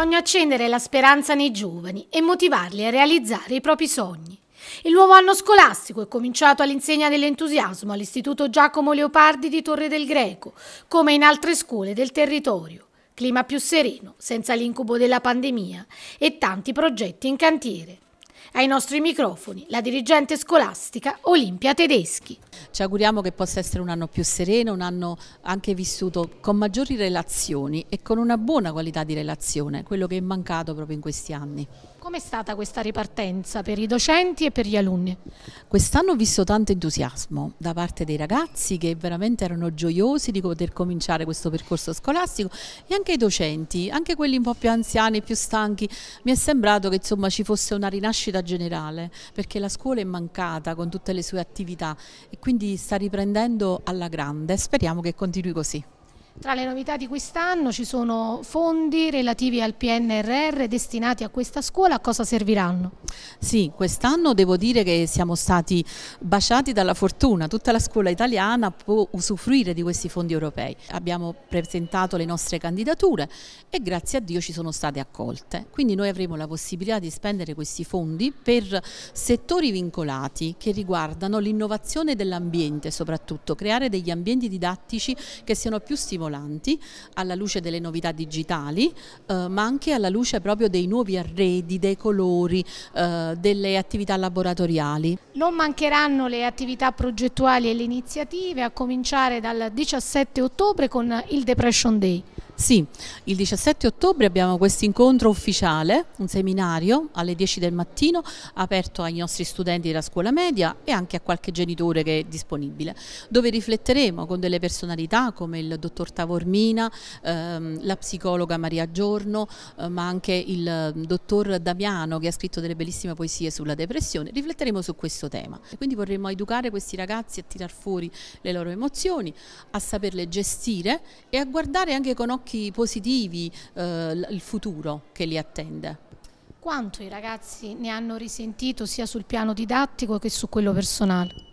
bisogna accendere la speranza nei giovani e motivarli a realizzare i propri sogni. Il nuovo anno scolastico è cominciato all'insegna dell'entusiasmo all'Istituto Giacomo Leopardi di Torre del Greco, come in altre scuole del territorio. Clima più sereno, senza l'incubo della pandemia e tanti progetti in cantiere. Ai nostri microfoni la dirigente scolastica Olimpia Tedeschi. Ci auguriamo che possa essere un anno più sereno, un anno anche vissuto con maggiori relazioni e con una buona qualità di relazione, quello che è mancato proprio in questi anni. Com'è stata questa ripartenza per i docenti e per gli alunni? Quest'anno ho visto tanto entusiasmo da parte dei ragazzi che veramente erano gioiosi di poter cominciare questo percorso scolastico e anche i docenti, anche quelli un po' più anziani, più stanchi. Mi è sembrato che insomma, ci fosse una rinascita cultura generale, perché la scuola è mancata con tutte le sue attività e quindi sta riprendendo alla grande. Speriamo che continui così. Tra le novità di quest'anno ci sono fondi relativi al PNRR destinati a questa scuola, a cosa serviranno? Sì, quest'anno devo dire che siamo stati baciati dalla fortuna, tutta la scuola italiana può usufruire di questi fondi europei. Abbiamo presentato le nostre candidature e grazie a Dio ci sono state accolte, quindi noi avremo la possibilità di spendere questi fondi per settori vincolati che riguardano l'innovazione dell'ambiente soprattutto, creare degli ambienti didattici che siano più stimolati stimolanti alla luce delle novità digitali, eh, ma anche alla luce proprio dei nuovi arredi, dei colori, eh, delle attività laboratoriali. Non mancheranno le attività progettuali e le iniziative, a cominciare dal 17 ottobre con il Depression Day. Sì, il 17 ottobre abbiamo questo incontro ufficiale, un seminario alle 10 del mattino aperto ai nostri studenti della scuola media e anche a qualche genitore che è disponibile, dove rifletteremo con delle personalità come il dottor Tavormina, ehm, la psicologa Maria Giorno, eh, ma anche il ehm, dottor Damiano che ha scritto delle bellissime poesie sulla depressione, rifletteremo su questo tema. E quindi vorremmo educare questi ragazzi a tirar fuori le loro emozioni, a saperle gestire e a guardare anche con occhi occhi positivi eh, il futuro che li attende. Quanto i ragazzi ne hanno risentito sia sul piano didattico che su quello personale?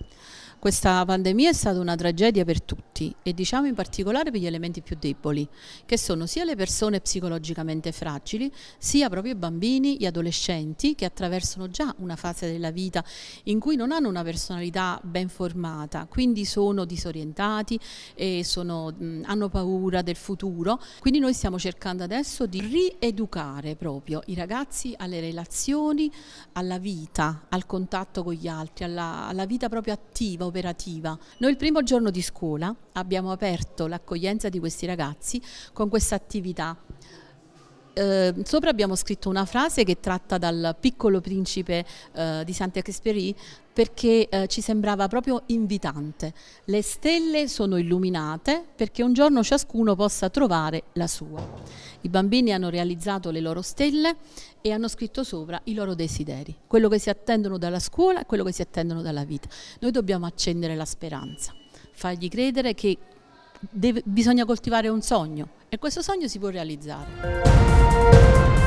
questa pandemia è stata una tragedia per tutti e diciamo in particolare per gli elementi più deboli, che sono sia le persone psicologicamente fragili, sia proprio i bambini, gli adolescenti che attraversano già una fase della vita in cui non hanno una personalità ben formata, quindi sono disorientati e sono, hanno paura del futuro. Quindi noi stiamo cercando adesso di rieducare proprio i ragazzi alle relazioni, alla vita, al contatto con gli altri, alla, alla vita proprio attiva operativa. Noi il primo giorno di scuola abbiamo aperto l'accoglienza di questi ragazzi con questa attività eh, sopra abbiamo scritto una frase che tratta dal piccolo principe eh, di Saint-Exupéry perché eh, ci sembrava proprio invitante. Le stelle sono illuminate perché un giorno ciascuno possa trovare la sua. I bambini hanno realizzato le loro stelle e hanno scritto sopra i loro desideri, quello che si attendono dalla scuola e quello che si attendono dalla vita. Noi dobbiamo accendere la speranza, fargli credere che deve, bisogna coltivare un sogno e questo sogno si può realizzare.